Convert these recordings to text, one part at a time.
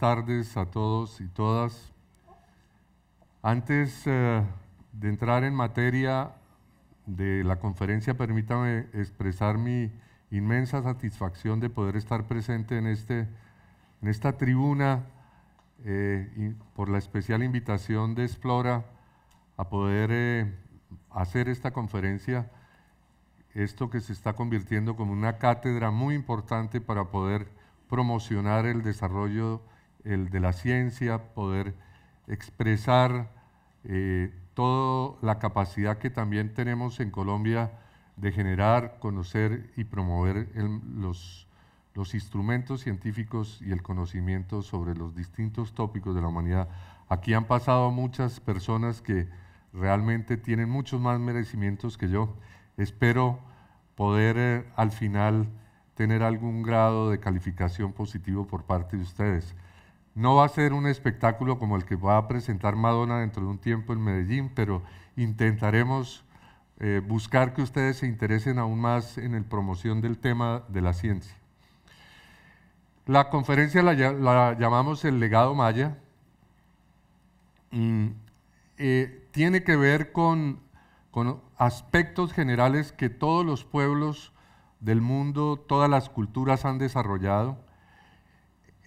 tardes a todos y todas. Antes eh, de entrar en materia de la conferencia, permítame expresar mi inmensa satisfacción de poder estar presente en, este, en esta tribuna eh, y por la especial invitación de Explora a poder eh, hacer esta conferencia, esto que se está convirtiendo como una cátedra muy importante para poder promocionar el desarrollo el de la ciencia, poder expresar eh, toda la capacidad que también tenemos en Colombia de generar, conocer y promover los, instrumentos científicos y el conocimiento sobre los distintos tópicos de la humanidad. Aquí han pasado muchas personas que realmente tienen muchos más merecimientos que yo. Espero poder eh, al final tener algún grado de calificación positivo por parte de ustedes. No va a ser un espectáculo como el que va a presentar Madonna dentro de un tiempo en Medellín, pero intentaremos eh, buscar que ustedes se interesen aún más en la promoción del tema de la ciencia. La conferencia la, llamamos el legado maya. Mm, eh, tiene que ver con, con aspectos generales que todos los pueblos del mundo, todas las culturas han desarrollado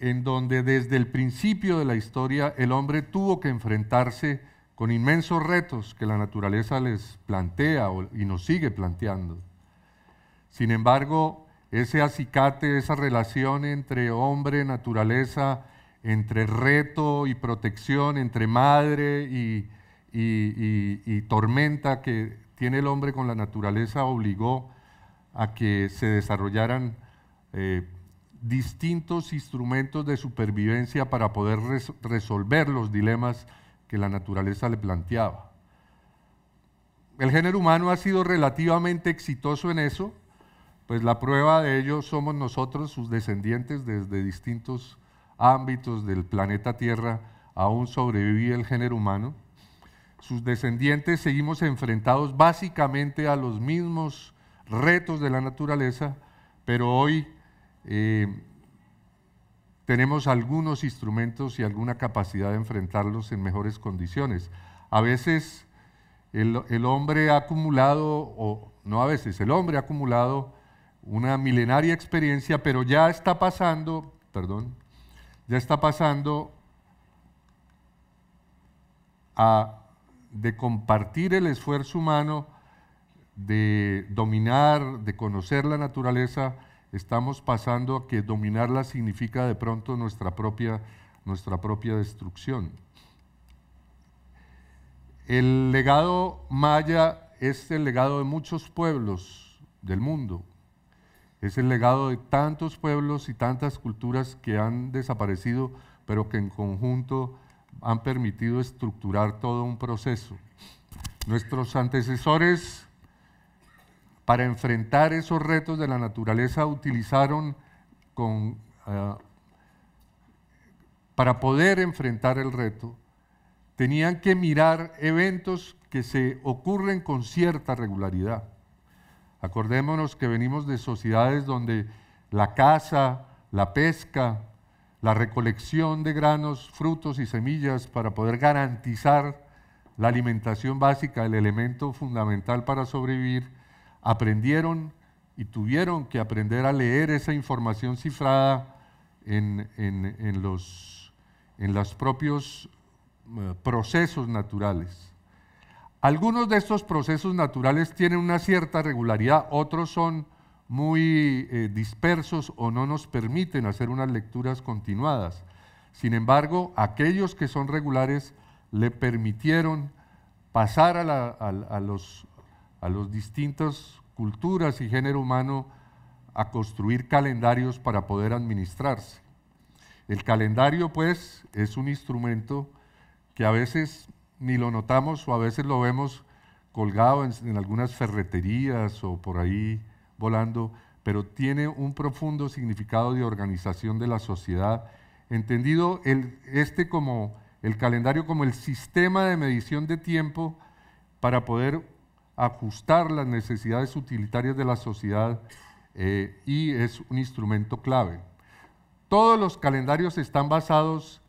en donde desde el principio de la historia el hombre tuvo que enfrentarse con inmensos retos que la naturaleza les plantea y nos sigue planteando. Sin embargo, ese acicate, esa relación entre hombre, naturaleza, entre reto y protección, entre madre y, tormenta que tiene el hombre con la naturaleza, obligó a que se desarrollaran eh, distintos instrumentos de supervivencia para poder resolver los dilemas que la naturaleza le planteaba. El género humano ha sido relativamente exitoso en eso, pues la prueba de ello somos nosotros, sus descendientes, desde distintos ámbitos del planeta Tierra, aún sobrevive el género humano. Sus descendientes seguimos enfrentados básicamente a los mismos retos de la naturaleza, pero hoy eh, tenemos algunos instrumentos y alguna capacidad de enfrentarlos en mejores condiciones. A veces el, hombre ha acumulado, o no a veces, el hombre ha acumulado una milenaria experiencia, pero ya está pasando, perdón, ya está pasando de compartir el esfuerzo humano, de dominar, de conocer la naturaleza, estamos pasando a que dominarla significa de pronto nuestra propia, nuestra propia destrucción. El legado maya es el legado de muchos pueblos del mundo, es el legado de tantos pueblos y tantas culturas que han desaparecido, pero que en conjunto han permitido estructurar todo un proceso. Nuestros antecesores para enfrentar esos retos de la naturaleza utilizaron con, eh, para poder enfrentar el reto, tenían que mirar eventos que se ocurren con cierta regularidad. Acordémonos que venimos de sociedades donde la caza, la pesca, la recolección de granos, frutos y semillas para poder garantizar la alimentación básica, el elemento fundamental para sobrevivir, aprendieron y tuvieron que aprender a leer esa información cifrada en, los, en los propios eh, procesos naturales. Algunos de estos procesos naturales tienen una cierta regularidad, otros son muy eh, dispersos o no nos permiten hacer unas lecturas continuadas. Sin embargo, aquellos que son regulares le permitieron pasar a, la, a los a las distintas culturas y género humano a construir calendarios para poder administrarse. El calendario, pues, es un instrumento que a veces ni lo notamos o a veces lo vemos colgado en, algunas ferreterías o por ahí volando, pero tiene un profundo significado de organización de la sociedad, entendido el, este como el calendario como el sistema de medición de tiempo para poder ajustar las necesidades utilitarias de la sociedad eh, y es un instrumento clave. Todos los calendarios están basados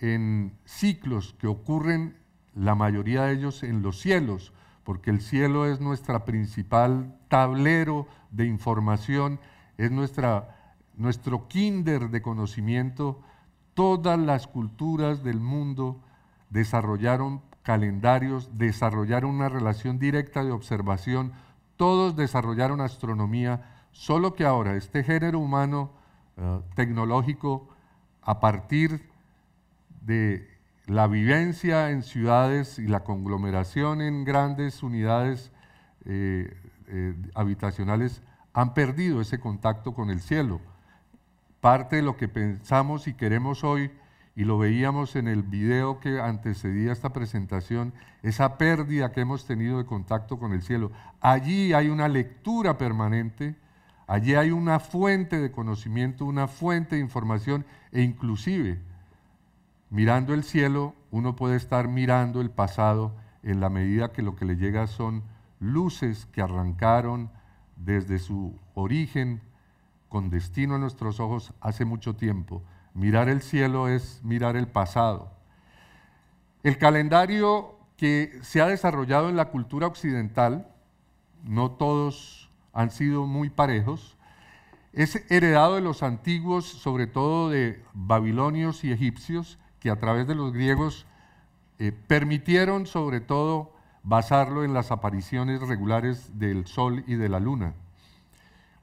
en ciclos que ocurren, la mayoría de ellos en los cielos, porque el cielo es nuestra principal tablero de información, es nuestra, nuestro kinder de conocimiento. Todas las culturas del mundo desarrollaron calendarios, desarrollaron una relación directa de observación, todos desarrollaron astronomía, solo que ahora este género humano eh, tecnológico, a partir de la vivencia en ciudades y la conglomeración en grandes unidades eh, eh, habitacionales, han perdido ese contacto con el cielo. Parte de lo que pensamos y queremos hoy y lo veíamos en el video que antecedía esta presentación, esa pérdida que hemos tenido de contacto con el cielo. Allí hay una lectura permanente, allí hay una fuente de conocimiento, una fuente de información e inclusive mirando el cielo uno puede estar mirando el pasado en la medida que lo que le llega son luces que arrancaron desde su origen con destino a nuestros ojos hace mucho tiempo Mirar el cielo es mirar el pasado. El calendario que se ha desarrollado en la cultura occidental, no todos han sido muy parejos, es heredado de los antiguos, sobre todo de babilonios y egipcios, que a través de los griegos eh, permitieron sobre todo basarlo en las apariciones regulares del sol y de la luna,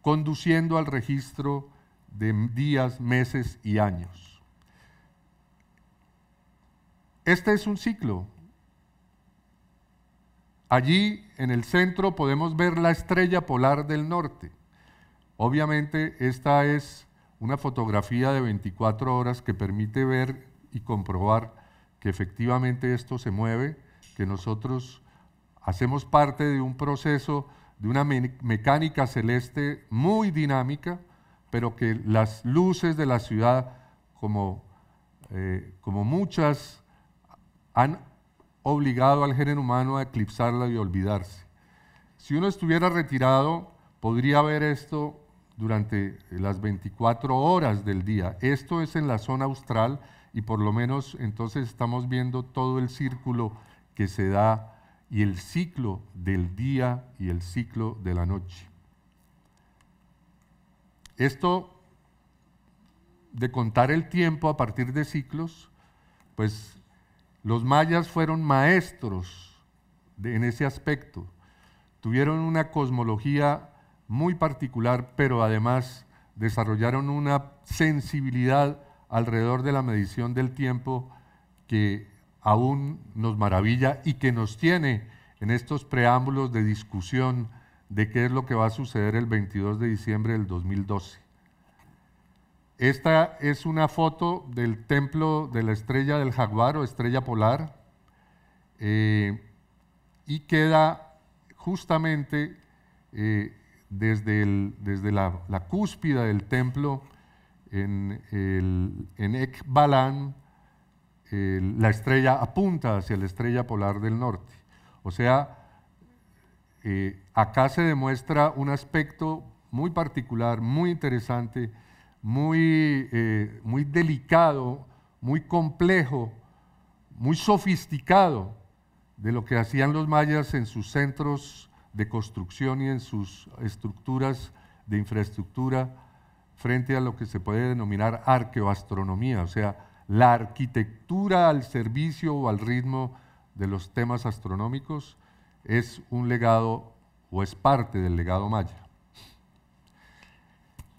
conduciendo al registro de días, meses y años. Este es un ciclo. Allí en el centro podemos ver la estrella polar del norte. Obviamente esta es una fotografía de 24 horas que permite ver y comprobar que efectivamente esto se mueve, que nosotros hacemos parte de un proceso, de una mecánica celeste muy dinámica, pero que las luces de la ciudad, como, eh, como muchas, han obligado al género humano a eclipsarla y olvidarse. Si uno estuviera retirado, podría ver esto durante las 24 horas del día. Esto es en la zona austral y por lo menos entonces estamos viendo todo el círculo que se da y el ciclo del día y el ciclo de la noche. Esto de contar el tiempo a partir de ciclos, pues los mayas fueron maestros en ese aspecto. Tuvieron una cosmología muy particular, pero además desarrollaron una sensibilidad alrededor de la medición del tiempo que aún nos maravilla y que nos tiene en estos preámbulos de discusión de qué es lo que va a suceder el 22 de diciembre del 2012. Esta es una foto del templo de la estrella del jaguar o estrella polar eh, y queda justamente eh, desde, desde la, cúspida cúspide del templo en, el, Ekbalan, eh, la estrella apunta hacia la estrella polar del norte. O sea, acá se demuestra un aspecto muy particular, muy interesante, muy, eh, muy delicado, muy complejo, muy sofisticado de lo que hacían los mayas en sus centros de construcción y en sus estructuras de infraestructura frente a lo que se puede denominar arqueoastronomía, o sea, la arquitectura al servicio o al ritmo de los temas astronómicos es un legado o es parte del legado maya.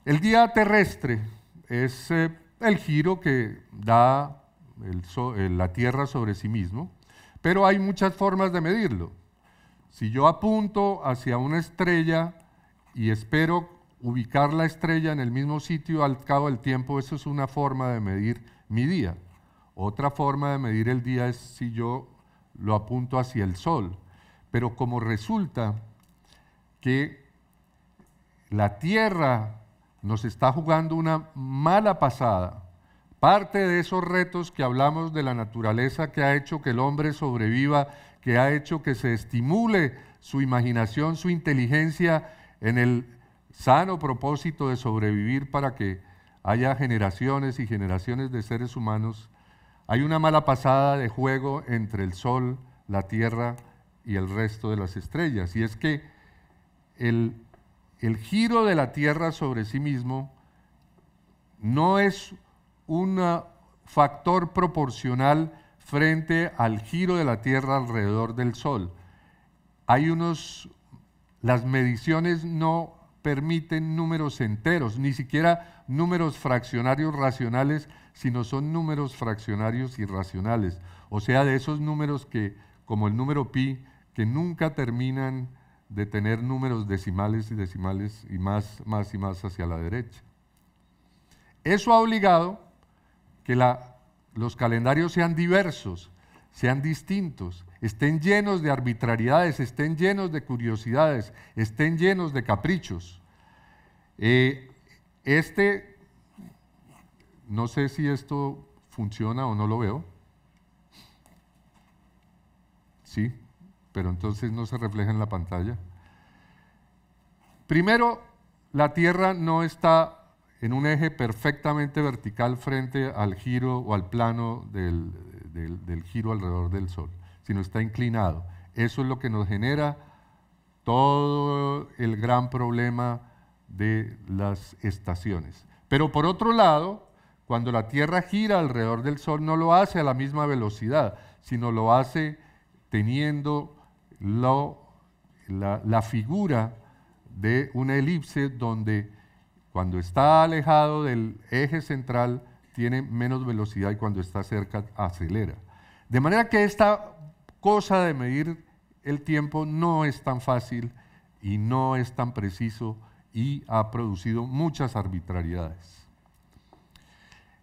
El día terrestre es eh, el giro que da eh, la Tierra sobre sí mismo, pero hay muchas formas de medirlo. Si yo apunto hacia una estrella y espero ubicar la estrella en el mismo sitio al cabo del tiempo, eso es una forma de medir mi día. Otra forma de medir el día es si yo lo apunto hacia el sol. Pero como resulta que la tierra nos está jugando una mala pasada. Parte de esos retos que hablamos de la naturaleza que ha hecho que el hombre sobreviva, que ha hecho que se estimule su imaginación, su inteligencia en el sano propósito de sobrevivir para que haya generaciones y generaciones de seres humanos, hay una mala pasada de juego entre el Sol, la Tierra y el resto de las estrellas. Y es que el, giro de la Tierra sobre sí mismo no es un factor proporcional frente al giro de la Tierra alrededor del Sol. Hay unos, las mediciones no permiten números enteros, ni siquiera números fraccionarios racionales, sino son números fraccionarios irracionales. O sea, de esos números que, como el número pi, que nunca terminan de tener números decimales y decimales y más, más y más hacia la derecha. Eso ha obligado que la, los calendarios sean diversos, sean distintos, estén llenos de arbitrariedades, estén llenos de curiosidades, estén llenos de caprichos. Eh, este, no sé si esto funciona o no lo veo. Sí, pero entonces no se refleja en la pantalla. Primero, la Tierra no está en un eje perfectamente vertical frente al giro o al plano del, giro alrededor del Sol, sino está inclinado. Eso es lo que nos genera todo el gran problema de las estaciones. Pero por otro lado, cuando la Tierra gira alrededor del Sol, no lo hace a la misma velocidad, sino lo hace teniendo la, figura de una elipse donde cuando está alejado del eje central tiene menos velocidad y cuando está cerca acelera. De manera que esta cosa de medir el tiempo no es tan fácil y no es tan preciso y ha producido muchas arbitrariedades.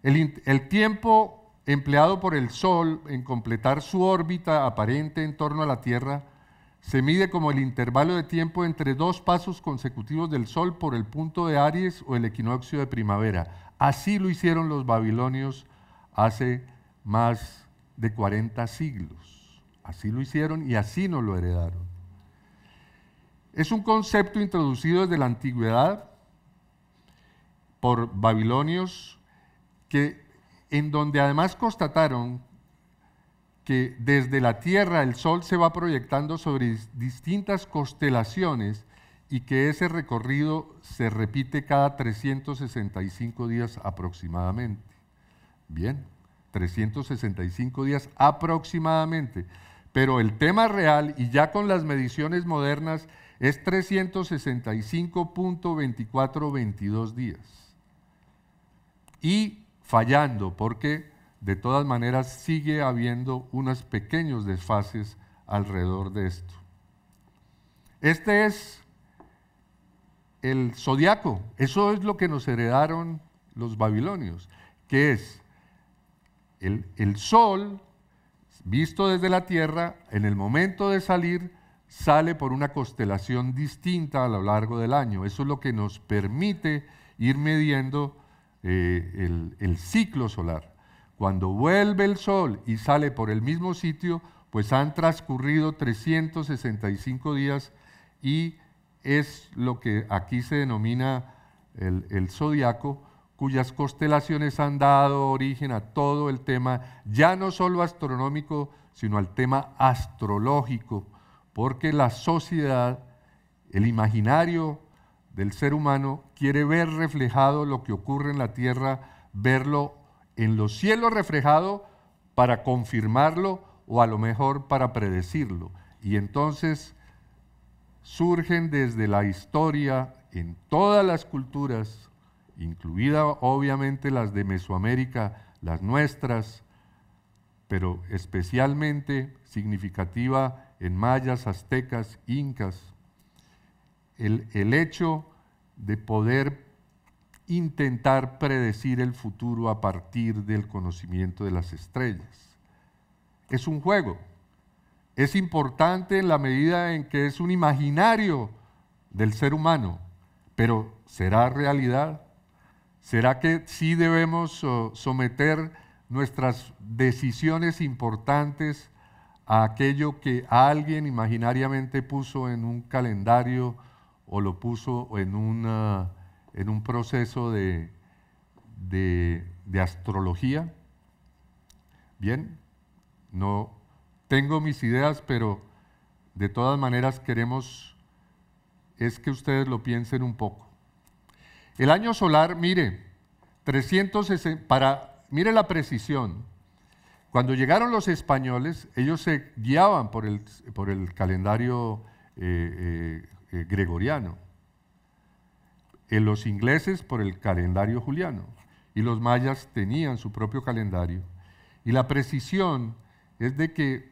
el, tiempo empleado por el Sol en completar su órbita aparente en torno a la Tierra se mide como el intervalo de tiempo entre dos pasos consecutivos del Sol por el punto de Aries o el equinoccio de primavera. Así lo hicieron los babilonios hace más de 40 siglos. Así lo hicieron y así nos lo heredaron. Es un concepto introducido desde la antigüedad por babilonios que en donde además constataron que desde la Tierra el Sol se va proyectando sobre distintas constelaciones y que ese recorrido se repite cada 365 días aproximadamente. Bien, 365 días aproximadamente. Pero el tema real, y ya con las mediciones modernas, es 365.2422 días. Y fallando, porque de todas maneras, sigue habiendo unos pequeños desfases alrededor de esto. Este es el zodiaco. Eso es lo que nos heredaron los babilonios, que es el, sol visto desde la tierra, en el momento de salir, sale por una constelación distinta a lo largo del año. Eso es lo que nos permite ir midiendo eh, el ciclo solar. Cuando vuelve el sol y sale por el mismo sitio, pues han transcurrido 365 días y es lo que aquí se denomina el, zodiaco, cuyas constelaciones han dado origen a todo el tema, ya no solo astronómico, sino al tema astrológico, porque la sociedad, el imaginario del ser humano quiere ver reflejado lo que ocurre en la Tierra, verlo en los cielos reflejado para confirmarlo o a lo mejor para predecirlo. Y entonces surgen desde la historia en todas las culturas, incluida obviamente las de Mesoamérica, las nuestras, pero especialmente significativa en mayas, aztecas, incas, el, el hecho de poder intentar predecir el futuro a partir del conocimiento de las estrellas. Es un juego. Es importante en la medida en que es un imaginario del ser humano, pero ¿será realidad? ¿Será que sí debemos oh, someter nuestras decisiones importantes a aquello que alguien imaginariamente puso en un calendario o lo puso en una en un proceso de, astrología. Bien, no tengo mis ideas, pero de todas maneras queremos es que ustedes lo piensen un poco. El año solar, mire, 360, para, mire la precisión. Cuando llegaron los españoles, ellos se guiaban por el, por el calendario eh, eh, eh, gregoriano en los ingleses por el calendario juliano y los mayas tenían su propio calendario. Y la precisión es de que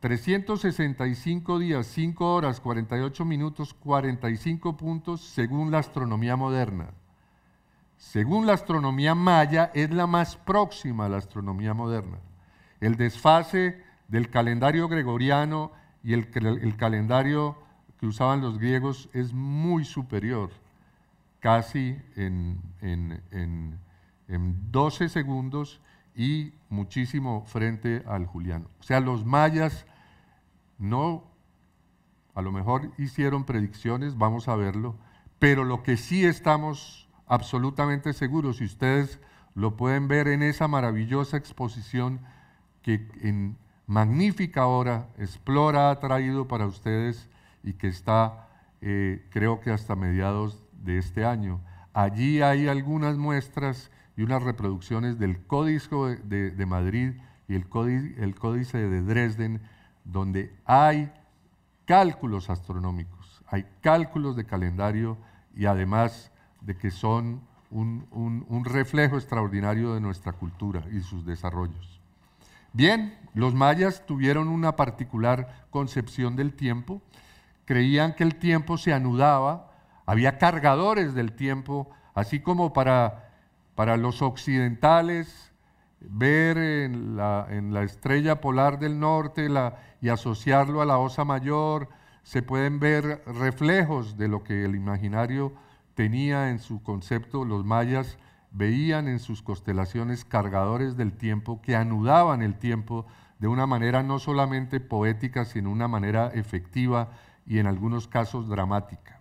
365 días, 5 horas, 48 minutos, 45 puntos según la astronomía moderna. Según la astronomía maya es la más próxima a la astronomía moderna. El desfase del calendario gregoriano y el, calendario que usaban los griegos es muy superior casi en, 12 segundos y muchísimo frente al Juliano. O sea, los mayas no, a lo mejor hicieron predicciones, vamos a verlo, pero lo que sí estamos absolutamente seguros, y ustedes lo pueden ver en esa maravillosa exposición que en magnífica hora Explora ha traído para ustedes y que está, eh, creo que hasta mediados de este año. Allí hay algunas muestras y unas reproducciones del Códice de, Madrid y el Códice, de Dresden, donde hay cálculos astronómicos, hay cálculos de calendario y además de que son un, reflejo extraordinario de nuestra cultura y sus desarrollos. Bien, los mayas tuvieron una particular concepción del tiempo, creían que el tiempo se anudaba había cargadores del tiempo, así como para, para los occidentales ver en la, estrella polar del norte y asociarlo a la Osa Mayor, se pueden ver reflejos de lo que el imaginario tenía en su concepto. Los mayas veían en sus constelaciones cargadores del tiempo que anudaban el tiempo de una manera no solamente poética, sino una manera efectiva y en algunos casos dramática.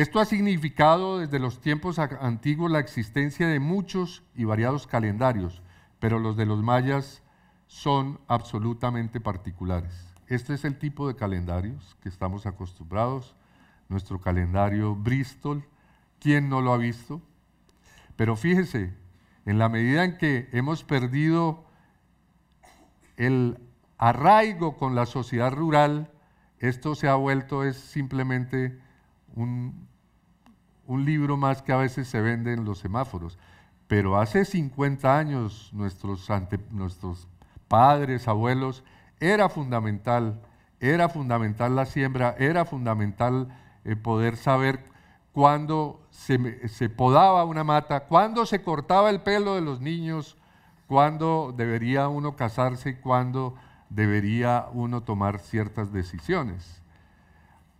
Esto ha significado desde los tiempos antiguos la existencia de muchos y variados calendarios, pero los de los mayas son absolutamente particulares. Este es el tipo de calendarios que estamos acostumbrados, nuestro calendario Bristol, ¿quién no lo ha visto? Pero fíjese, en la medida en que hemos perdido el arraigo con la sociedad rural, esto se ha vuelto es simplemente un, un libro más que a veces se vende en los semáforos. Pero hace 50 años nuestros, padres, abuelos, era fundamental, era fundamental la siembra, era fundamental eh, poder saber cuándo se, podaba una mata, cuándo se cortaba el pelo de los niños, cuándo debería uno casarse cuándo debería uno tomar ciertas decisiones.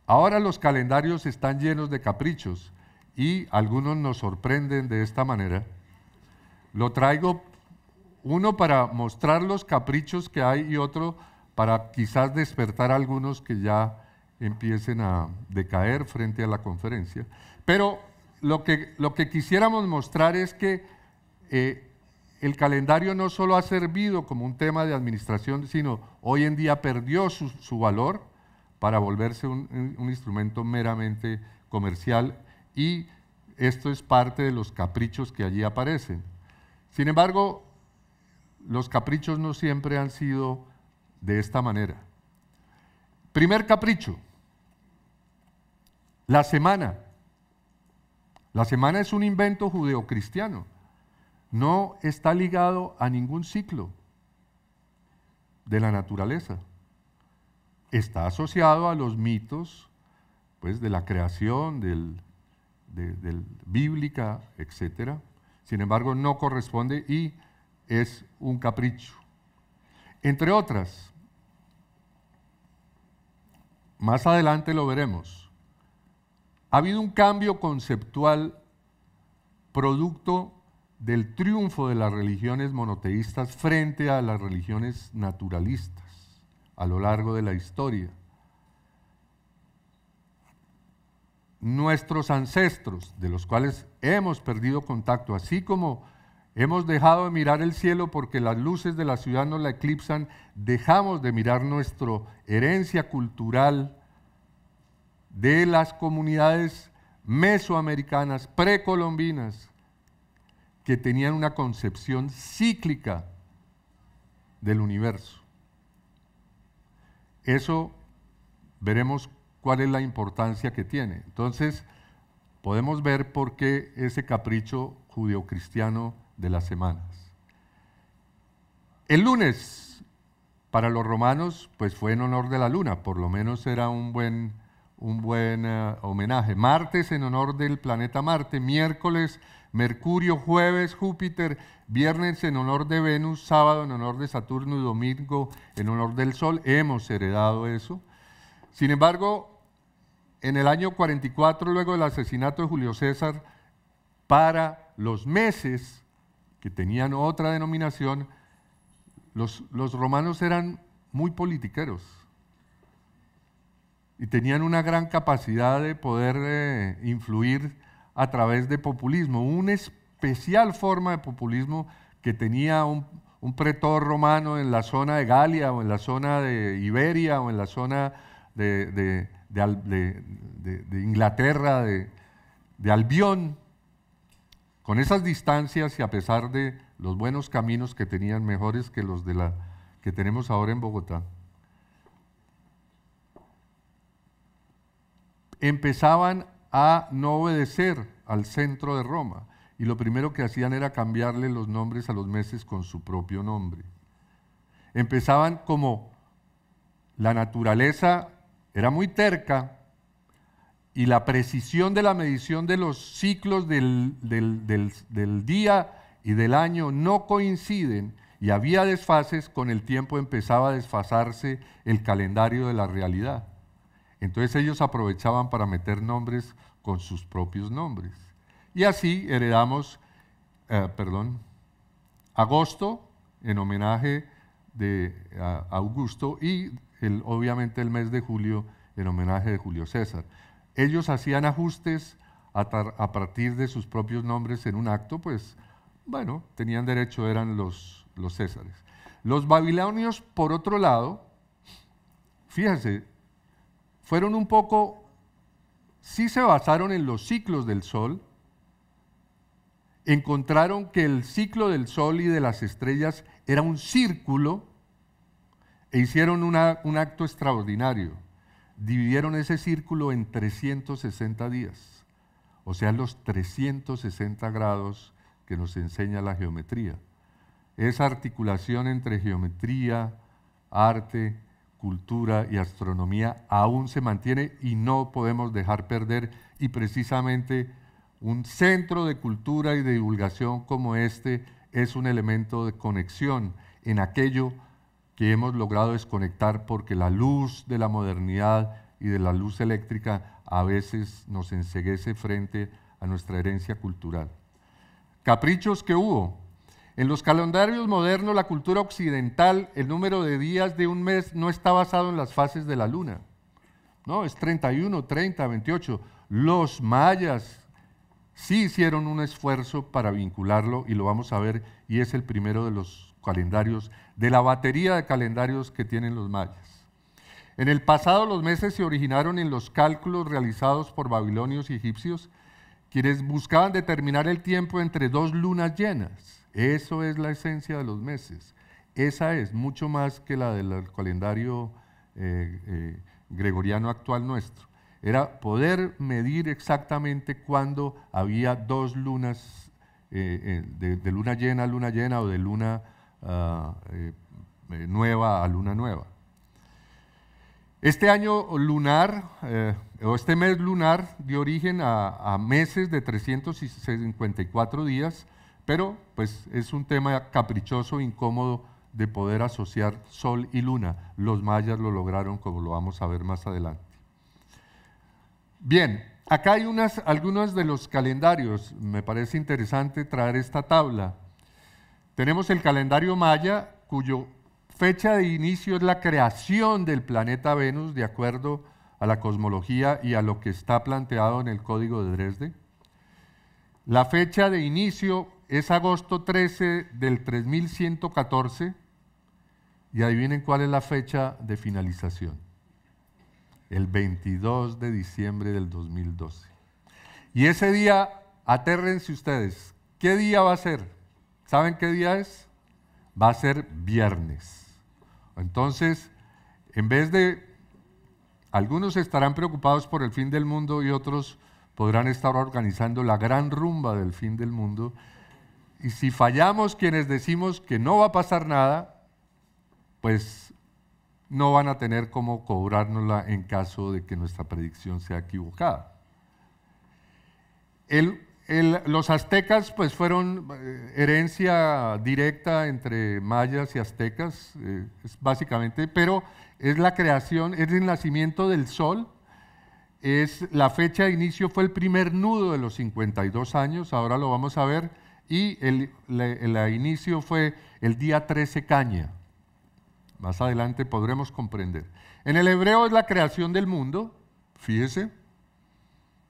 Ahora los calendarios están llenos de caprichos y algunos nos sorprenden de esta manera, lo traigo uno para mostrar los caprichos que hay y otro para quizás despertar a algunos que ya empiecen a decaer frente a la conferencia. Pero lo que, lo que quisiéramos mostrar es que eh, el calendario no solo ha servido como un tema de administración, sino hoy en día perdió su, valor para volverse un instrumento meramente comercial y esto es parte de los caprichos que allí aparecen. Sin embargo, los caprichos no siempre han sido de esta manera. Primer capricho, la semana. La semana es un invento judeocristiano. No está ligado a ningún ciclo de la naturaleza. Está asociado a los mitos pues, de la creación, del, de, bíblica, etcétera, Sin embargo, no corresponde y es un capricho. Entre otras, más adelante lo veremos, ha habido un cambio conceptual producto del triunfo de las religiones monoteístas frente a las religiones naturalistas a lo largo de la historia. nuestros ancestros, de los cuales hemos perdido contacto, así como hemos dejado de mirar el cielo porque las luces de la ciudad nos la eclipsan, dejamos de mirar nuestra herencia cultural de las comunidades mesoamericanas, precolombinas, que tenían una concepción cíclica del universo. Eso veremos cuál es la importancia que tiene. Entonces, podemos ver por qué ese capricho judeocristiano de las semanas. El lunes, para los romanos, pues fue en honor de la luna, por lo menos era un buen, un buen eh, homenaje. Martes en honor del planeta Marte, miércoles Mercurio, jueves Júpiter, viernes en honor de Venus, sábado en honor de Saturno y domingo en honor del Sol. Hemos heredado eso. Sin embargo, en el año 44, luego del asesinato de Julio César, para los meses que tenían otra denominación, los, romanos eran muy politiqueros y tenían una gran capacidad de poder eh, influir a través de populismo, una especial forma de populismo que tenía un, pretor romano en la zona de Galia o en la zona de Iberia o en la zona de de, Inglaterra, de, de Albión, con esas distancias y a pesar de los buenos caminos que tenían, mejores que los de la, que tenemos ahora en Bogotá, empezaban a no obedecer al centro de Roma y lo primero que hacían era cambiarle los nombres a los meses con su propio nombre. Empezaban como la naturaleza era muy terca y la precisión de la medición de los ciclos del, día y del año no coinciden y había desfases, con el tiempo empezaba a desfasarse el calendario de la realidad. Entonces ellos aprovechaban para meter nombres con sus propios nombres. Y así heredamos, eh, perdón, agosto en homenaje de Augusto y obviamente el mes de julio en homenaje de Julio César. Ellos hacían ajustes a, partir de sus propios nombres en un acto, pues bueno, tenían derecho, eran los, los Césares. Los babilonios, por otro lado, fíjense, fueron un poco, sí se basaron en los ciclos del sol, encontraron que el ciclo del sol y de las estrellas era un círculo e hicieron un acto extraordinario. Dividieron ese círculo en 360 días, o sea, los 360 grados que nos enseña la geometría. Esa articulación entre geometría, arte, cultura y astronomía aún se mantiene y no podemos dejar perder y precisamente un centro de cultura y de divulgación como este es un elemento de conexión en aquello que hemos logrado desconectar porque la luz de la modernidad y de la luz eléctrica a veces nos enseguece frente a nuestra herencia cultural. Caprichos que hubo. En los calendarios modernos, la cultura occidental, el número de días de un mes no está basado en las fases de la luna. No, es 31, 30, 28. Los mayas sí hicieron un esfuerzo para vincularlo y lo vamos a ver y es el primero de los calendarios de la batería de calendarios que tienen los mayas. En el pasado los meses se originaron en los cálculos realizados por babilonios y egipcios, quienes buscaban determinar el tiempo entre dos lunas llenas. Eso es la esencia de los meses. Esa es mucho más que la del calendario eh, eh, gregoriano actual nuestro. Era poder medir exactamente cuando había dos lunas, eh, de, de, luna llena a luna llena o de luna Ah, eh, eh, nueva a luna nueva. Este año lunar, eh, o este mes lunar, dio origen a, meses de 354 días, pero pues es un tema caprichoso, incómodo de poder asociar sol y luna. Los mayas lo lograron, como lo vamos a ver más adelante. Bien, acá hay unas, algunos de los calendarios. Me parece interesante traer esta tabla. Tenemos el calendario maya, cuyo fecha de inicio es la creación del planeta Venus, de acuerdo a la cosmología y a lo que está planteado en el Código de Dresde. La fecha de inicio es agosto 13 del 3114 y adivinen cuál es la fecha de finalización. El 22 de diciembre del 2012. Y ese día, atérrense ustedes, ¿qué día va a ser? ¿Saben qué día es? Va a ser viernes. Entonces, en vez de, algunos estarán preocupados por el fin del mundo y otros podrán estar organizando la gran rumba del fin del mundo. Y si fallamos quienes decimos que no va a pasar nada, pues no van a tener cómo cobrárnosla en caso de que nuestra predicción sea equivocada. El los aztecas pues fueron eh, herencia directa entre mayas y aztecas, eh, básicamente, pero es la creación, es el nacimiento del sol, es la fecha de inicio fue el primer nudo de los 52 años, ahora lo vamos a ver, y el, inicio fue el día 13 caña. Más adelante podremos comprender. En el hebreo es la creación del mundo, fíjese,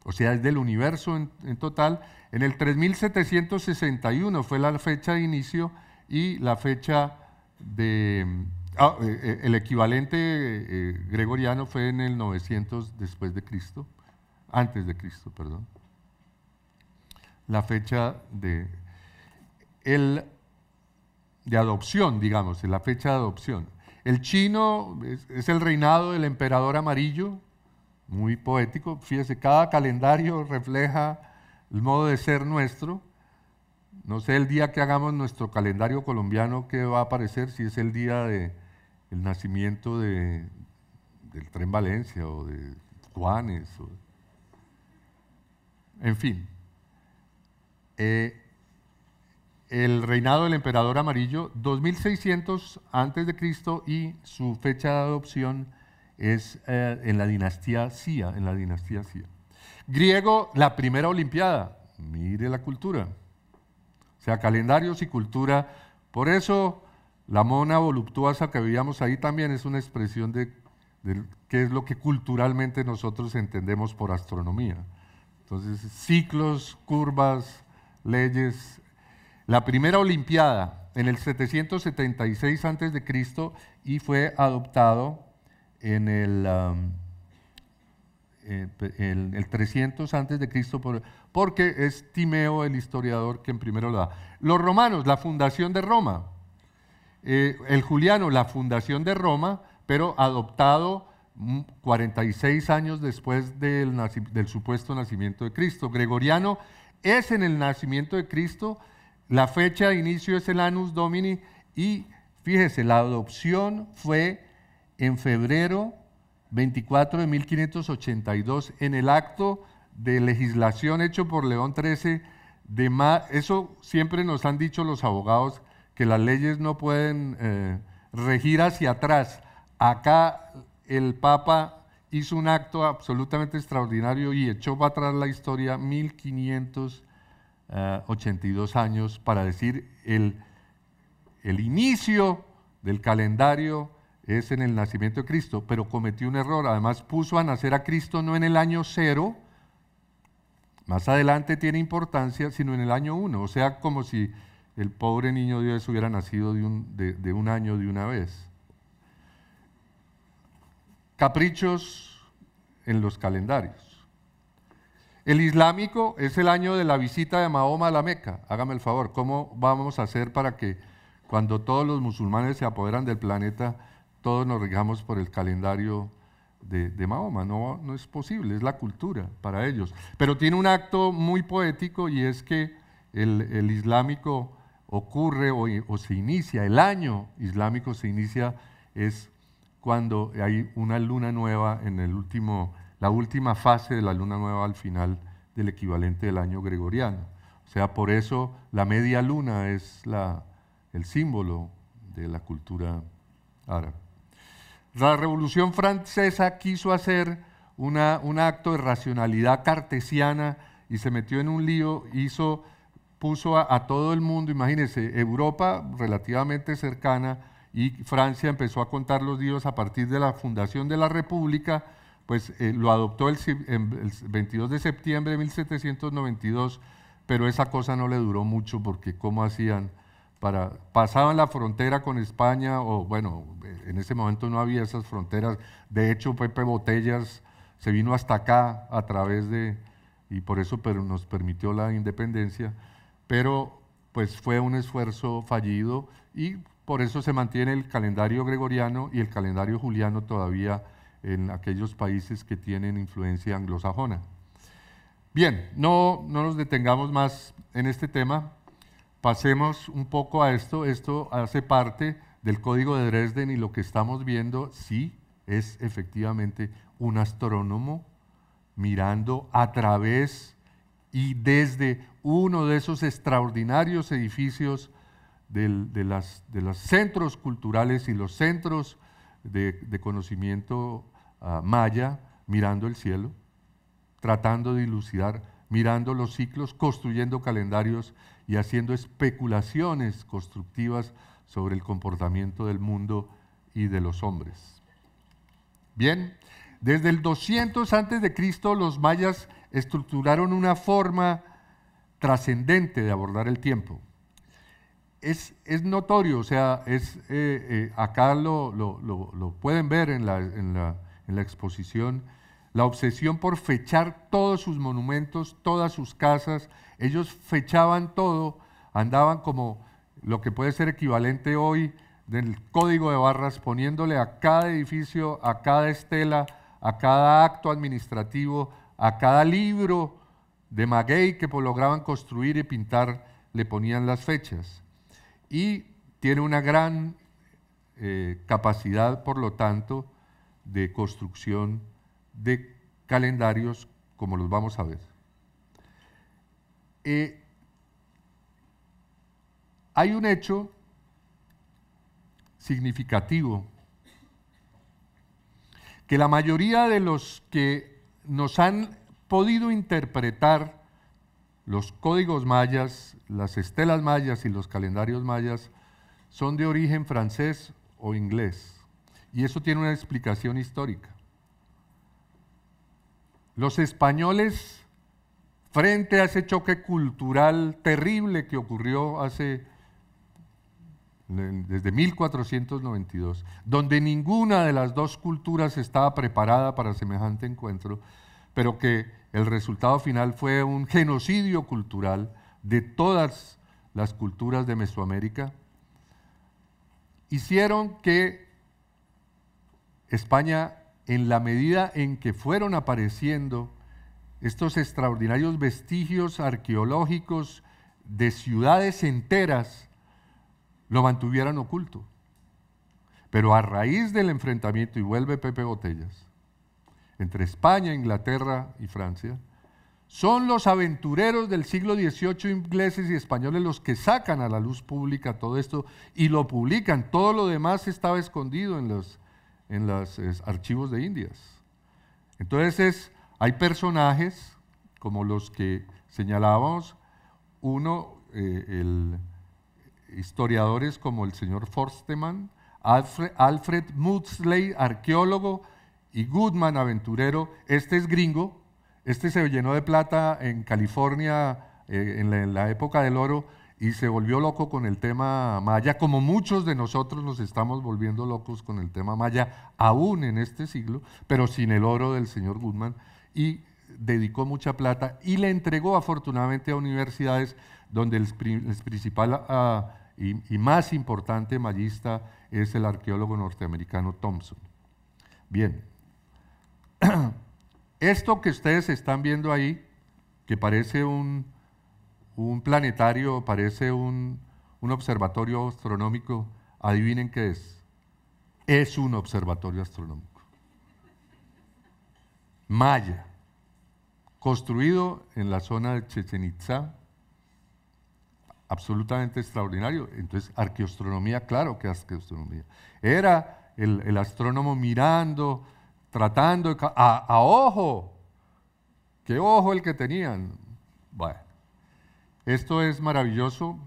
o sea, es del universo en, total. En el 3761 fue la fecha de inicio y la fecha de... Ah, eh, eh, el equivalente eh, gregoriano fue en el 900 después de Cristo, antes de Cristo, perdón. La fecha de, de adopción, digamos, la fecha de adopción. El chino es el reinado del emperador amarillo, muy poético. Fíjese, cada calendario refleja el modo de ser nuestro. No sé el día que hagamos nuestro calendario colombiano qué va a aparecer, si es el día del nacimiento del Tren Valencia o de Juanes. En fin. Eh, el reinado del emperador amarillo, 2600 a.C. y su fecha de adopción es eh, en la dinastía Cia, en la dinastía Cia. Griego, la primera Olimpiada, mire la cultura. O sea, calendarios y cultura. Por eso la mona voluptuosa que veíamos ahí también es una expresión de, de qué es lo que culturalmente nosotros entendemos por astronomía. Entonces, ciclos, curvas, leyes. La primera Olimpiada en el 776 a.C. y fue adoptado en el, 300 eh, antes de Cristo, porque es Timeo el historiador quien primero lo da. Los romanos, la fundación de Roma. Eh, el Juliano, la fundación de Roma, pero adoptado 46 mm, años después del, del supuesto nacimiento de Cristo. Gregoriano es en el nacimiento de Cristo, la fecha de inicio es el Anus Domini y fíjese, la adopción fue en febrero 24 de 1582 en el acto de legislación hecho por León XIII. De Eso siempre nos han dicho los abogados, que las leyes no pueden eh, regir hacia atrás. Acá el Papa hizo un acto absolutamente extraordinario y echó para atrás la historia 1582 eh, años para decir el inicio del calendario es en el nacimiento de Cristo, pero cometió un error. Además puso a nacer a Cristo no en el año cero, más adelante tiene importancia, sino en el año uno. O sea, como si el pobre niño de Dios hubiera nacido de un, de, de un año de una vez. Caprichos en los calendarios. El islámico es el año de la visita de Mahoma a la Meca. Hágame el favor, ¿cómo vamos a hacer para que cuando todos los musulmanes se apoderan del planeta, todos nos regamos por el calendario de, Mahoma. No, es posible, es la cultura para ellos. Pero tiene un acto muy poético y es que el, islámico ocurre o, se inicia, el año islámico se inicia es cuando hay una luna nueva en el último, la última fase de la luna nueva al final del equivalente del año gregoriano. O sea, por eso la media luna es el símbolo de la cultura árabe. La Revolución Francesa quiso hacer una, un acto de racionalidad cartesiana y se metió en un lío, hizo, puso a, todo el mundo, imagínense, Europa relativamente cercana y Francia empezó a contar los días a partir de la fundación de la República, pues eh, lo adoptó el, el 22 de septiembre de 1792, pero esa cosa no le duró mucho porque cómo hacían para pasaban la frontera con España o bueno, en ese momento no había esas fronteras. De hecho, Pepe Botellas se vino hasta acá a través de, y por eso nos permitió la independencia, pero pues fue un esfuerzo fallido y por eso se mantiene el calendario gregoriano y el calendario juliano todavía en aquellos países que tienen influencia anglosajona. Bien, no, no nos detengamos más en este tema, pasemos un poco a esto, esto hace parte del Código de Dresden y lo que estamos viendo, sí, es efectivamente un astrónomo mirando a través y desde uno de esos extraordinarios edificios de, los centros culturales y los centros de, conocimiento ah, maya, mirando el cielo, tratando de ilucidar, mirando los ciclos, construyendo calendarios y haciendo especulaciones constructivas sobre el comportamiento del mundo y de los hombres. Bien, desde el 200 antes de Cristo los mayas estructuraron una forma trascendente de abordar el tiempo. Es, notorio, o sea, es, eh, eh, acá lo, pueden ver en la, en la exposición, la obsesión por fechar todos sus monumentos, todas sus casas, ellos fechaban todo, andaban como lo que puede ser equivalente hoy del código de barras, poniéndole a cada edificio, a cada estela, a cada acto administrativo, a cada libro de maguey que pues, lograban construir y pintar, le ponían las fechas. Y tiene una gran eh, capacidad, por lo tanto, de construcción de calendarios, como los vamos a ver. Eh, hay un hecho significativo, que la mayoría de los que nos han podido interpretar los códigos mayas, las estelas mayas y los calendarios mayas son de origen francés o inglés. Y eso tiene una explicación histórica. Los españoles, frente a ese choque cultural terrible que ocurrió hace desde 1492, donde ninguna de las dos culturas estaba preparada para semejante encuentro, pero que el resultado final fue un genocidio cultural de todas las culturas de Mesoamérica, hicieron que España, en la medida en que fueron apareciendo estos extraordinarios vestigios arqueológicos de ciudades enteras, lo mantuvieran oculto. Pero a raíz del enfrentamiento, y vuelve Pepe Botellas, entre España, Inglaterra y Francia, son los aventureros del siglo XVIII ingleses y españoles los que sacan a la luz pública todo esto y lo publican. Todo lo demás estaba escondido en los, en archivos de Indias. Entonces hay personajes como los que señalábamos. Uno, eh, el historiadores como el señor Forsteman, Alfred, Alfred arqueólogo, y Goodman, aventurero. Este es gringo, este se llenó de plata en California eh, en, la, en la época del oro y se volvió loco con el tema maya, como muchos de nosotros nos estamos volviendo locos con el tema maya, aún en este siglo, pero sin el oro del señor Goodman. Y dedicó mucha plata y le entregó afortunadamente a universidades donde el, principal ah, y, más importante mayista es el arqueólogo norteamericano Thompson. Bien, esto que ustedes están viendo ahí, que parece un, planetario, parece un, un observatorio astronómico, adivinen qué es. Es un observatorio astronómico. Maya construido en la zona de Chechen Itza, absolutamente extraordinario. Entonces, arqueoastronomía, claro que arqueoastronomía. Era el, astrónomo mirando, tratando, a, ojo, qué ojo el que tenían. Bueno, esto es maravilloso.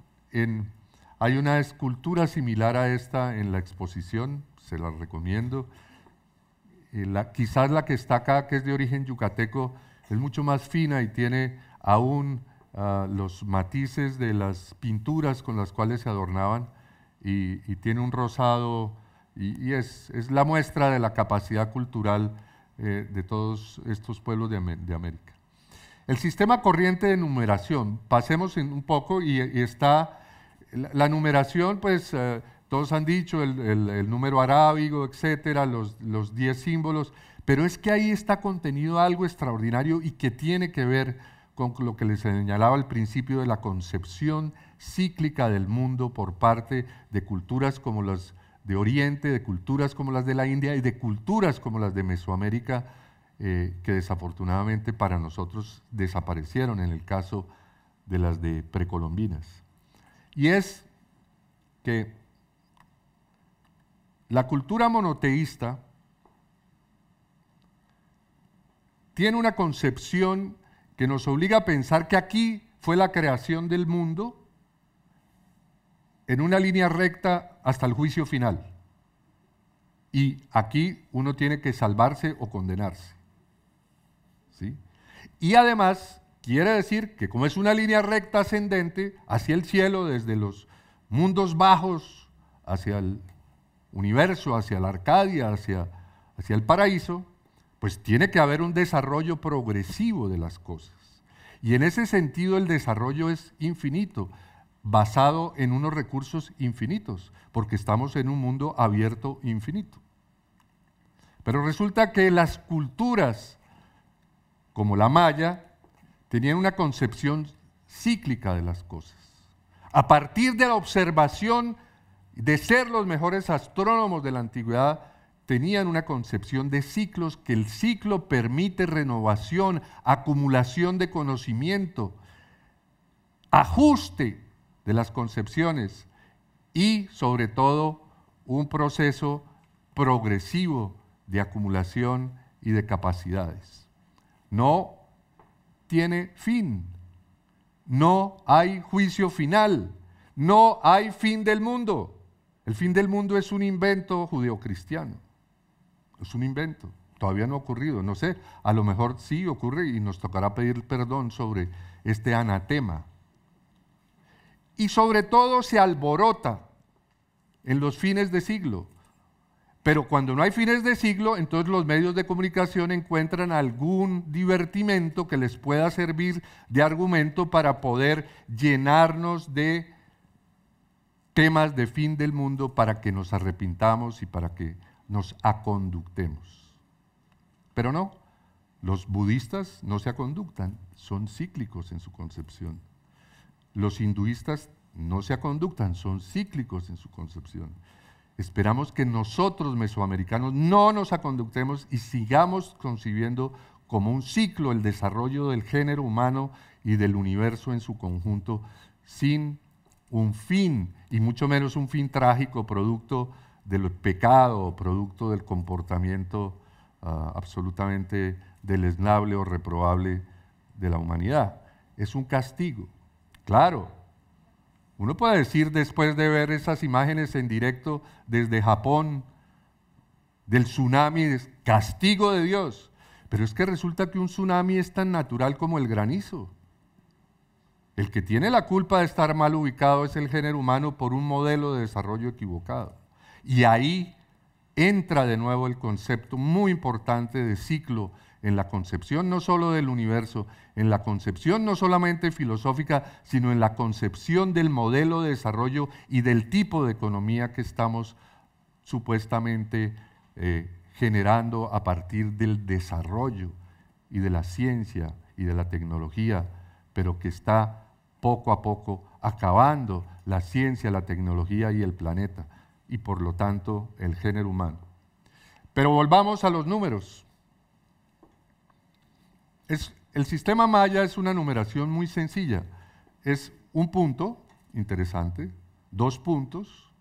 hay una escultura similar a esta en la exposición, se la recomiendo. Eh, quizás la que está acá, que es de origen yucateco, es mucho más fina y tiene aún ah, los matices de las pinturas con las cuales se adornaban y, tiene un rosado y, es, la muestra de la capacidad cultural eh, de todos estos pueblos de, América. El sistema corriente de numeración, pasemos un poco y, está la, numeración, pues eh, todos han dicho el, número arábigo, etcétera, los 10 símbolos. Pero es que ahí está contenido algo extraordinario y que tiene que ver con lo que les señalaba al principio de la concepción cíclica del mundo por parte de culturas como las de Oriente, de culturas como las de la India y de culturas como las de Mesoamérica, eh, que desafortunadamente para nosotros desaparecieron en el caso de las de precolombinas. Y es que la cultura monoteísta, tiene una concepción que nos obliga a pensar que aquí fue la creación del mundo en una línea recta hasta el juicio final. Y aquí uno tiene que salvarse o condenarse. ¿Sí? Y además quiere decir que como es una línea recta ascendente hacia el cielo, desde los mundos bajos hacia el universo, hacia la Arcadia, hacia, hacia el paraíso, pues tiene que haber un desarrollo progresivo de las cosas. Y en ese sentido el desarrollo es infinito, basado en unos recursos infinitos, porque estamos en un mundo abierto infinito. Pero resulta que las culturas, como la maya, tenían una concepción cíclica de las cosas. A partir de la observación de ser los mejores astrónomos de la antigüedad, tenían una concepción de ciclos, que el ciclo permite renovación, acumulación de conocimiento, ajuste de las concepciones y sobre todo un proceso progresivo de acumulación y de capacidades. No tiene fin, no hay juicio final, no hay fin del mundo. El fin del mundo es un invento judeocristiano es un invento, todavía no ha ocurrido, no sé, a lo mejor sí ocurre y nos tocará pedir perdón sobre este anatema. Y sobre todo se alborota en los fines de siglo. Pero cuando no hay fines de siglo, entonces los medios de comunicación encuentran algún divertimento que les pueda servir de argumento para poder llenarnos de temas de fin del mundo para que nos arrepintamos y para que nos aconductemos. Pero no, los budistas no se aconductan, son cíclicos en su concepción. Los hinduistas no se aconductan, son cíclicos en su concepción. Esperamos que nosotros mesoamericanos no nos aconductemos y sigamos concibiendo como un ciclo el desarrollo del género humano y del universo en su conjunto sin un fin, y mucho menos un fin trágico, producto del pecado producto del comportamiento ah, absolutamente deleznable o reprobable de la humanidad. Es un castigo. Claro, uno puede decir después de ver esas imágenes en directo desde Japón, del tsunami, es castigo de Dios. Pero es que resulta que un tsunami es tan natural como el granizo. El que tiene la culpa de estar mal ubicado es el género humano por un modelo de desarrollo equivocado. Y ahí entra de nuevo el concepto muy importante de ciclo en la concepción no solo del universo, en la concepción no solamente filosófica, sino en la concepción del modelo de desarrollo y del tipo de economía que estamos supuestamente eh, generando a partir del desarrollo y de la ciencia y de la tecnología, pero que está poco a poco acabando la ciencia, la tecnología y el planeta y por lo tanto el género humano. Pero volvamos a los números. Es, el sistema maya es una numeración muy sencilla. Es un punto, interesante, dos puntos,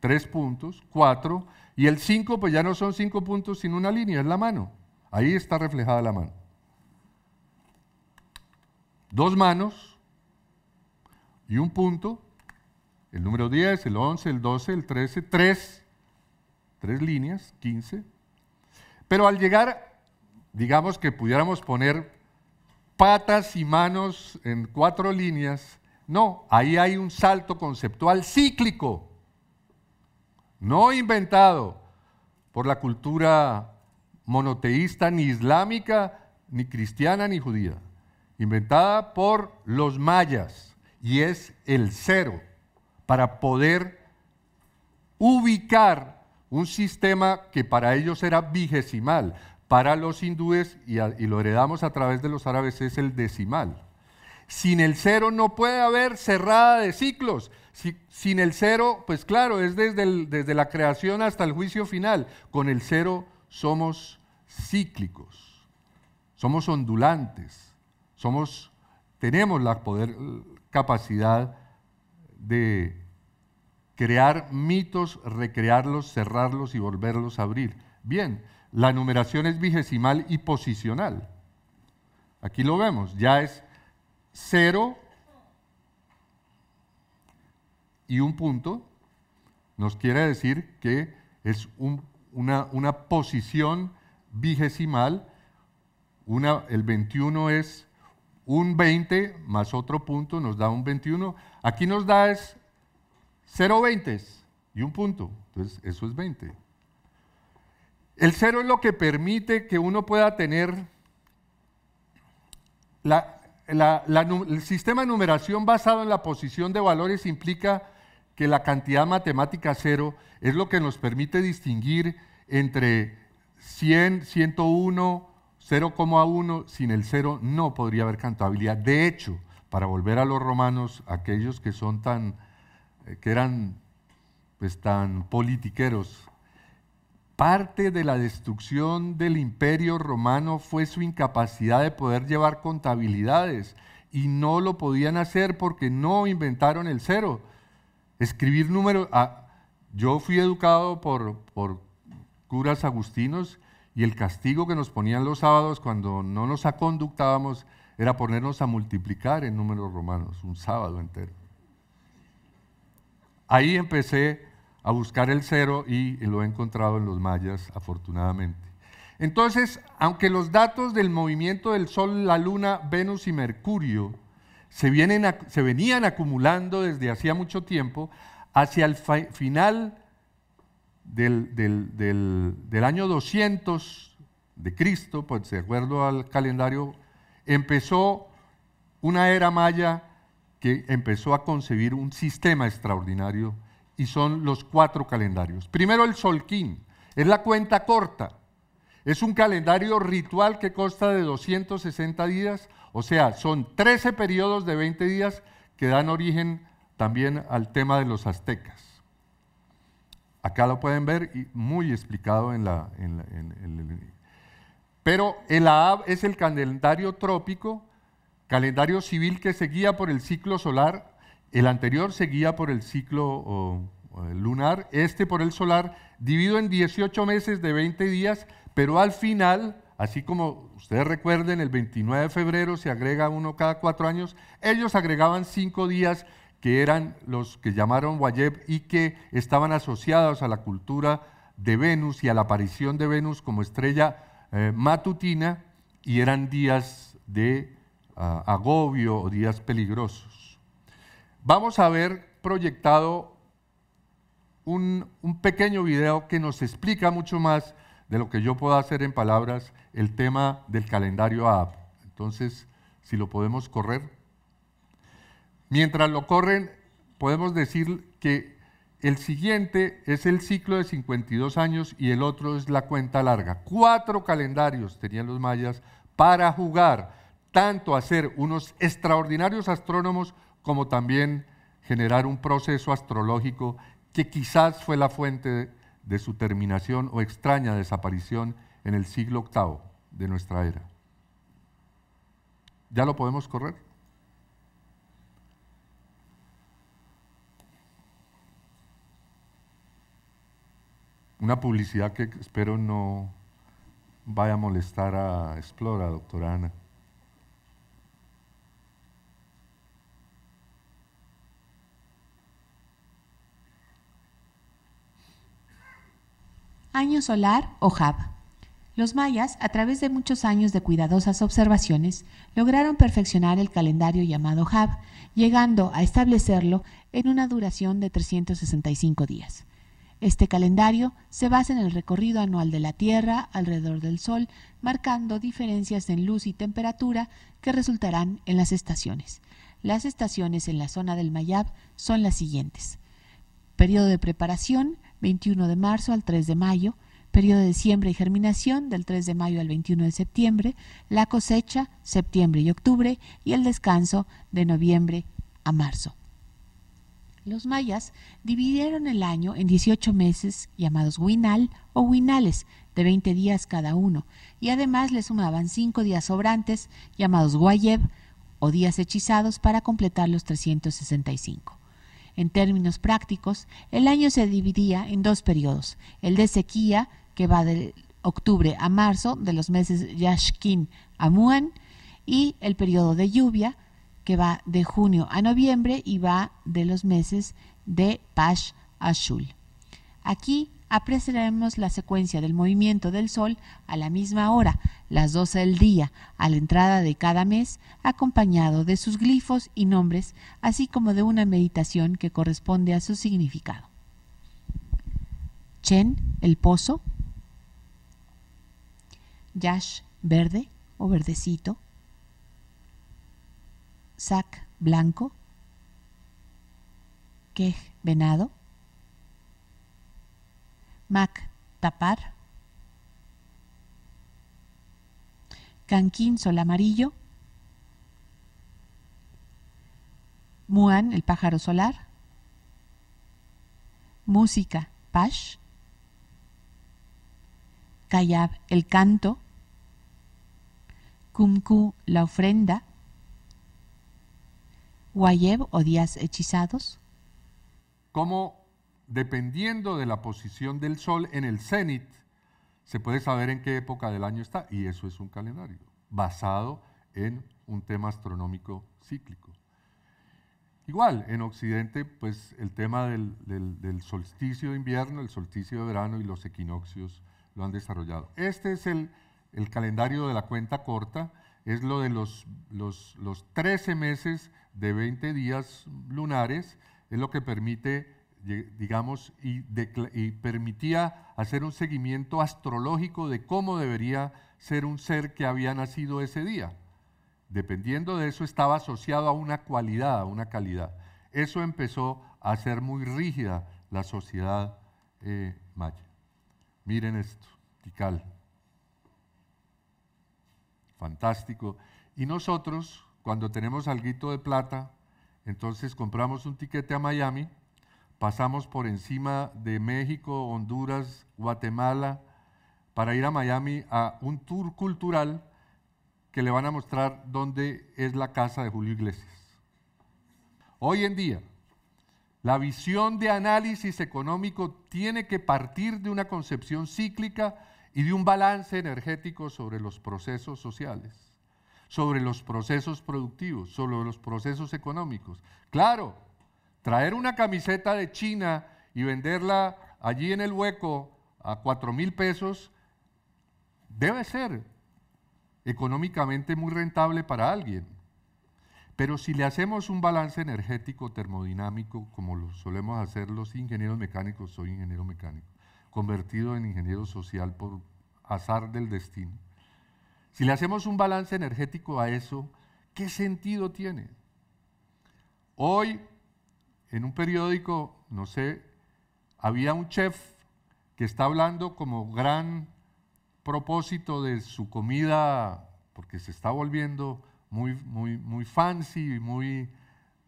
tres puntos, cuatro, y el cinco, pues ya no son cinco puntos sino una línea, es la mano. Ahí está reflejada la mano. Dos manos y un punto el número 10, el 11, el 12, el 13, 3, tres líneas, 15. Pero al llegar, digamos que pudiéramos poner patas y manos en cuatro líneas, no, ahí hay un salto conceptual cíclico, no inventado por la cultura monoteísta ni islámica, ni cristiana, ni judía, inventada por los mayas, y es el cero para poder ubicar un sistema que para ellos era vigesimal, para los hindúes, y, lo heredamos a través de los árabes, es el decimal. Sin el cero no puede haber cerrada de ciclos. sin el cero, pues claro, es desde, desde la creación hasta el juicio final. Con el cero somos cíclicos, somos ondulantes, somos, tenemos la poder, eh, capacidad de crear mitos, recrearlos, cerrarlos y volverlos a abrir. Bien, la numeración es vigesimal y posicional. Aquí lo vemos, ya es cero y un punto. Nos quiere decir que es una, posición vigesimal. Una, el 21 es un 20 más otro punto, nos da un 21. Aquí nos da es Cero veintes y un punto. Entonces, eso es 20. El cero es lo que permite que uno pueda tener el sistema de numeración basado en la posición de valores implica que la cantidad matemática cero es lo que nos permite distinguir entre 100, 101, 0,1. Sin el cero no podría haber cantabilidad. De hecho, para volver a los romanos, aquellos que son tan eh, que eran pues tan politiqueros. Parte de la destrucción del imperio romano fue su incapacidad de poder llevar contabilidades y no lo podían hacer porque no inventaron el cero. Escribir números... Ah, yo fui educado por, por curas agustinos y el castigo que nos ponían los sábados cuando no nos aconductábamos era ponernos a multiplicar en números romanos, un sábado entero. Ahí empecé a buscar el cero y lo he encontrado en los mayas, afortunadamente. Entonces, aunque los datos del movimiento del Sol, la Luna, Venus y Mercurio se, vienen, se venían acumulando desde hacía mucho tiempo, hacia el final del, del, año 200 de Cristo, pues de acuerdo al calendario, empezó una era maya que empezó a concebir un sistema extraordinario y son los cuatro calendarios. Primero el Solquín, es la cuenta corta. Es un calendario ritual que consta de 260 días, o sea, son 13 periodos de 20 días que dan origen también al tema de los aztecas. Acá lo pueden ver muy explicado en la... En pero el AAB es el calendario trópico calendario civil que seguía por el ciclo solar, el anterior seguía por el ciclo lunar, este por el solar, dividido en 18 meses de 20 días, pero al final, así como ustedes recuerden, el 29 de febrero se agrega uno cada cuatro años, ellos agregaban cinco días que eran los que llamaron Wayeb y que estaban asociados a la cultura de Venus y a la aparición de Venus como estrella eh, matutina y eran días de agobio o días peligrosos. Vamos a ver proyectado un, pequeño video que nos explica mucho más de lo que yo pueda hacer en palabras el tema del calendario app. Entonces, si lo podemos correr. Mientras lo corren, podemos decir que el siguiente es el ciclo de 52 años y el otro es la cuenta larga. Cuatro calendarios tenían los mayas para jugar tanto a ser unos extraordinarios astrónomos como también generar un proceso astrológico que quizás fue la fuente de su terminación o extraña desaparición en el siglo VIII de nuestra era. ¿Ya lo podemos correr? Una publicidad que espero no vaya a molestar a Explora, doctora Ana. año solar o Hab. Los mayas, a través de muchos años de cuidadosas observaciones, lograron perfeccionar el calendario llamado Hab, llegando a establecerlo en una duración de 365 días. Este calendario se basa en el recorrido anual de la Tierra alrededor del Sol, marcando diferencias en luz y temperatura que resultarán en las estaciones. Las estaciones en la zona del Mayab son las siguientes. Periodo de preparación, 21 de marzo al 3 de mayo, periodo de siembra y germinación del 3 de mayo al 21 de septiembre, la cosecha septiembre y octubre y el descanso de noviembre a marzo. Los mayas dividieron el año en 18 meses llamados winal o guinales de 20 días cada uno, y además le sumaban 5 días sobrantes llamados guayeb o días hechizados para completar los 365. En términos prácticos, el año se dividía en dos periodos, el de sequía, que va de octubre a marzo de los meses Yashkin a Muan, y el periodo de lluvia, que va de junio a noviembre y va de los meses de Pash a Shul. Aquí apreciaremos la secuencia del movimiento del Sol a la misma hora, las 12 del día, a la entrada de cada mes, acompañado de sus glifos y nombres, así como de una meditación que corresponde a su significado. Chen, el pozo. Yash, verde o verdecito. Sac, blanco. Kej, venado. Mac tapar, canquín sol amarillo, muan el pájaro solar, música pash, callab el canto, Kumku, la ofrenda, guayeb o días hechizados. ¿Cómo dependiendo de la posición del sol en el cenit, se puede saber en qué época del año está, y eso es un calendario, basado en un tema astronómico cíclico. Igual, en Occidente, pues el tema del, solsticio de invierno, el solsticio de verano y los equinoccios lo han desarrollado. Este es el, calendario de la cuenta corta, es lo de los, los, los 13 meses de 20 días lunares, es lo que permite digamos, y, permitía hacer un seguimiento astrológico de cómo debería ser un ser que había nacido ese día. Dependiendo de eso, estaba asociado a una cualidad, a una calidad. Eso empezó a ser muy rígida la sociedad eh, maya. Miren esto, Tikal. Fantástico. Y nosotros, cuando tenemos alguito de plata, entonces compramos un tiquete a Miami pasamos por encima de México, Honduras, Guatemala, para ir a Miami a un tour cultural que le van a mostrar dónde es la casa de Julio Iglesias. Hoy en día, la visión de análisis económico tiene que partir de una concepción cíclica y de un balance energético sobre los procesos sociales, sobre los procesos productivos, sobre los procesos económicos. Claro, Traer una camiseta de China y venderla allí en el hueco a 4 mil pesos debe ser económicamente muy rentable para alguien. Pero si le hacemos un balance energético termodinámico, como lo solemos hacer los ingenieros mecánicos, soy ingeniero mecánico, convertido en ingeniero social por azar del destino, si le hacemos un balance energético a eso, ¿qué sentido tiene? Hoy en un periódico, no sé, había un chef que está hablando como gran propósito de su comida, porque se está volviendo muy, muy, muy fancy, muy,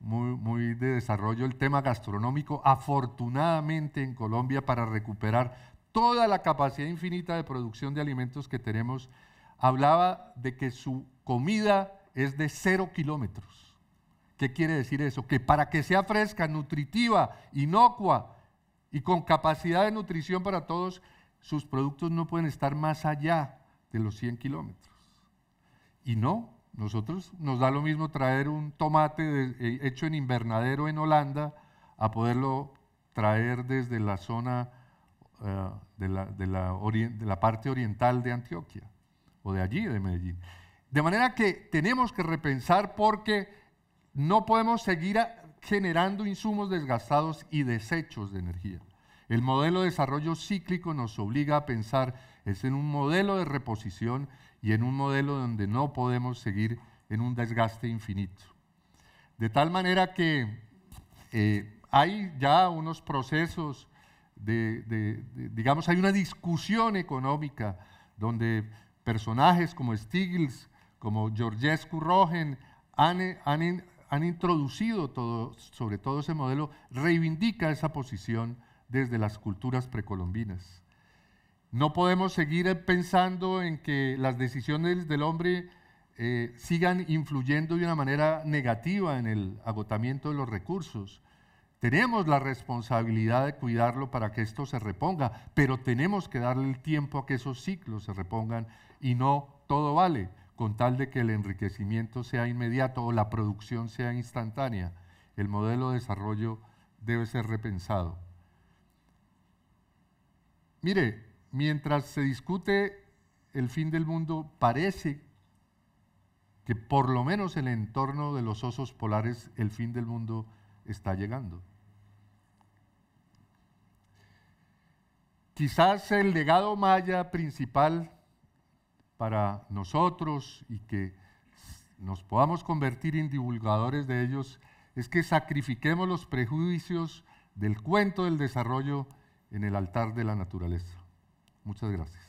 muy, muy de desarrollo el tema gastronómico, afortunadamente en Colombia, para recuperar toda la capacidad infinita de producción de alimentos que tenemos, hablaba de que su comida es de cero kilómetros. ¿Qué quiere decir eso? Que para que sea fresca, nutritiva, inocua y con capacidad de nutrición para todos, sus productos no pueden estar más allá de los 100 kilómetros. Y no, nosotros nos da lo mismo traer un tomate eh, hecho en invernadero en Holanda a poderlo traer desde la zona eh, de, la, de la parte oriental de Antioquia o de allí, de Medellín. De manera que tenemos que repensar porque no podemos seguir generando insumos desgastados y desechos de energía. El modelo de desarrollo cíclico nos obliga a pensar es en un modelo de reposición y en un modelo donde no podemos seguir en un desgaste infinito. De tal manera que eh, hay ya unos procesos de, digamos, hay una discusión económica donde personajes como Stiglitz, como Georgescu Rogen, han, han, han introducido todo, sobre todo ese modelo, reivindica esa posición desde las culturas precolombinas. No podemos seguir pensando en que las decisiones del hombre eh, sigan influyendo de una manera negativa en el agotamiento de los recursos. Tenemos la responsabilidad de cuidarlo para que esto se reponga, pero tenemos que darle el tiempo a que esos ciclos se repongan y no todo vale con tal de que el enriquecimiento sea inmediato o la producción sea instantánea. El modelo de desarrollo debe ser repensado. Mire, mientras se discute el fin del mundo, parece que por lo menos el entorno de los osos polares el fin del mundo está llegando. Quizás el legado maya principal para nosotros y que nos podamos convertir en divulgadores de ellos es que sacrifiquemos los prejuicios del cuento del desarrollo en el altar de la naturaleza. Muchas gracias.